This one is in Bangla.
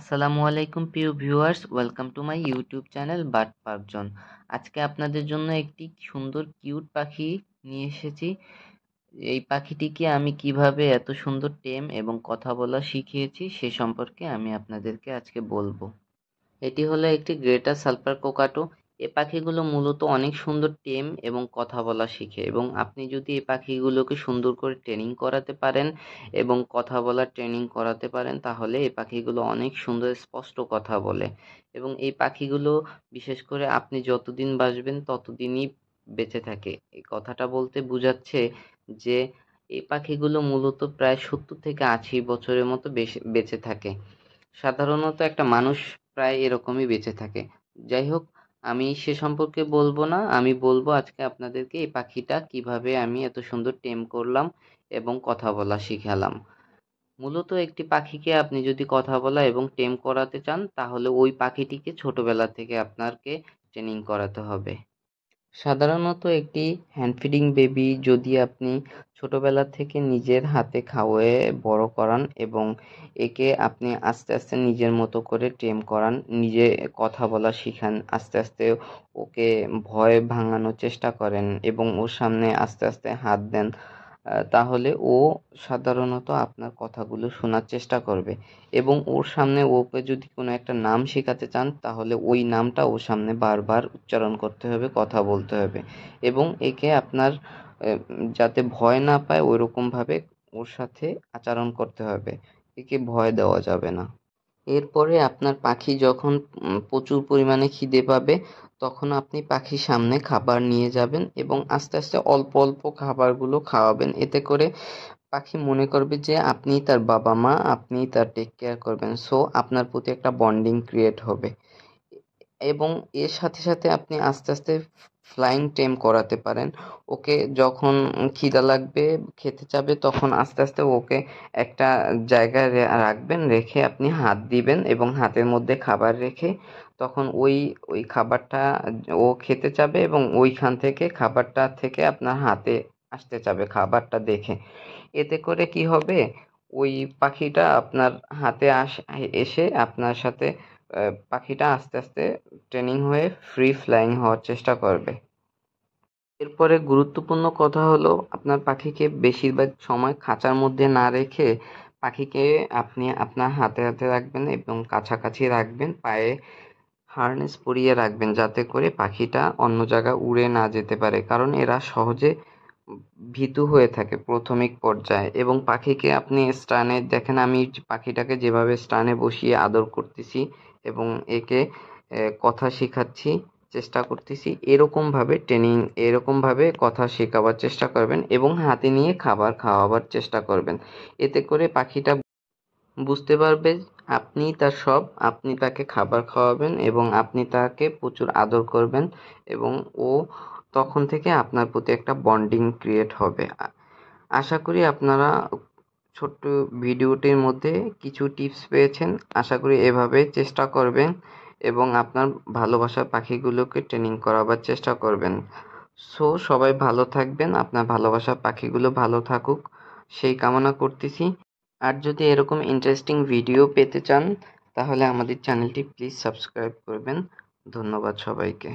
আসসালামু আলাইকুম প্রিয় viewers welcome to my YouTube channel but পার্কজন আজকে আপনাদের জন্য একটি সুন্দর কিউট পাখি নিয়ে এসেছি এই পাখিটিকে আমি কিভাবে এত সুন্দর টেম এবং কথা বলা শিখিয়েছি সে সম্পর্কে আমি আপনাদেরকে আজকে বলবো এটি হলো একটি গ্রেটার সালফার কোকাটো এ পাখিগুলো মূলত অনেক সুন্দর টেম এবং কথা বলা শিখে এবং আপনি যদি এ পাখিগুলোকে সুন্দর করে ট্রেনিং করাতে পারেন এবং কথা বলার ট্রেনিং করাতে পারেন তাহলে এ পাখিগুলো অনেক সুন্দর স্পষ্ট কথা বলে এবং এই পাখিগুলো বিশেষ করে আপনি যতদিন বাঁচবেন ততদিনই বেঁচে থাকে এই কথাটা বলতে বুঝাচ্ছে যে এই পাখিগুলো মূলত প্রায় সত্তর থেকে আশি বছরের মতো বেঁচে থাকে সাধারণত একটা মানুষ প্রায় এরকমই বেঁচে থাকে যাই হোক আমি সে সম্পর্কে বলবো না আমি বলবো আজকে আপনাদেরকে এই পাখিটা কিভাবে আমি এত সুন্দর টেম করলাম এবং কথা বলা শিখালাম মূলত একটি পাখিকে আপনি যদি কথা বলা এবং টেম করাতে চান তাহলে ওই পাখিটিকে ছোটবেলা থেকে আপনাকে ট্রেনিং করাতে হবে সাধারণত একটি হ্যান্ড ফিডিং বেবি যদি আপনি ছোটোবেলা থেকে নিজের হাতে খাওয়ে বড় করান এবং একে আপনি আস্তে আস্তে নিজের মতো করে ট্রেম করান নিজে কথা বলা শিখান আস্তে আস্তে ওকে ভয় ভাঙানোর চেষ্টা করেন এবং ওর সামনে আস্তে আস্তে হাত দেন তাহলে ও সাধারণত আপনার কথাগুলো শোনার চেষ্টা করবে এবং ওর সামনে ওকে যদি কোনো একটা নাম শেখাতে চান তাহলে ওই নামটা ওর সামনে বারবার উচ্চারণ করতে হবে কথা বলতে হবে এবং একে আপনার যাতে ভয় না পায় ওইরকমভাবে ওর সাথে আচরণ করতে হবে একে ভয় দেওয়া যাবে না এরপরে আপনার পাখি যখন প্রচুর পরিমাণে খিদে পাবে তখন আপনি পাখির সামনে খাবার নিয়ে যাবেন এবং আস্তে আস্তে অল্প অল্প খাবারগুলো খাওয়াবেন এতে করে পাখি মনে করবে যে আপনি তার বাবা মা আপনি তার টেক কেয়ার করবেন সো আপনার প্রতি একটা বন্ডিং ক্রিয়েট হবে এবং এর সাথে সাথে আপনি আস্তে আস্তে ফ্লাইং টেম করাতে পারেন ওকে যখন খিদা লাগবে খেতে চাবে তখন আস্তে আস্তে ওকে একটা জায়গায় রাখবেন রেখে আপনি হাত দিবেন এবং হাতের মধ্যে খাবার রেখে তখন ওই ওই খাবারটা ও খেতে চাবে এবং ওইখান থেকে খাবারটা থেকে আপনার হাতে আসতে চাবে খাবারটা দেখে এতে করে কি হবে ওই পাখিটা আপনার হাতে আস এসে আপনার সাথে পাখিটা আস্তে আস্তে ট্রেনিং হয়ে ফ্রি ফ্লাইং হওয়ার চেষ্টা করবে এরপরে গুরুত্বপূর্ণ কথা হলো আপনার পাখিকে বেশিরভাগ সময় খাঁচার মধ্যে না রেখে পাখিকে আপনি আপনার হাতে হাতে রাখবেন এবং কাছাকাছি রাখবেন পায়ে হার্নেস পরিয়ে রাখবেন যাতে করে পাখিটা অন্য জায়গা উড়ে না যেতে পারে কারণ এরা সহজে ভীতু হয়ে থাকে প্রাথমিক পর্যায়ে এবং পাখিকে আপনি স্টানে দেখেন আমি পাখিটাকে যেভাবে স্টানে বসিয়ে আদর করতেছি এবং একে কথা শেখাচ্ছি চেষ্টা করতেছি এরকমভাবে ট্রেনিং এরকমভাবে কথা শেখাবার চেষ্টা করবেন এবং হাতে নিয়ে খাবার খাওয়াবার চেষ্টা করবেন এতে করে পাখিটা বুঝতে পারবে আপনি তার সব আপনি তাকে খাবার খাওয়াবেন এবং আপনি তাকে প্রচুর আদর করবেন এবং ও তখন থেকে আপনার প্রতি একটা বন্ডিং ক্রিয়েট হবে আশা করি আপনারা ছোট্ট ভিডিওটির মধ্যে কিছু টিপস পেয়েছেন আশা করি এভাবে চেষ্টা করবেন এবং আপনার ভালোবাসার পাখিগুলোকে ট্রেনিং করাবার চেষ্টা করবেন সো সবাই ভালো থাকবেন আপনার ভালোবাসার পাখিগুলো ভালো থাকুক সেই কামনা করতেছি আর যদি এরকম ইন্টারেস্টিং ভিডিও পেতে চান তাহলে আমাদের চ্যানেলটি প্লিজ সাবস্ক্রাইব করবেন ধন্যবাদ সবাইকে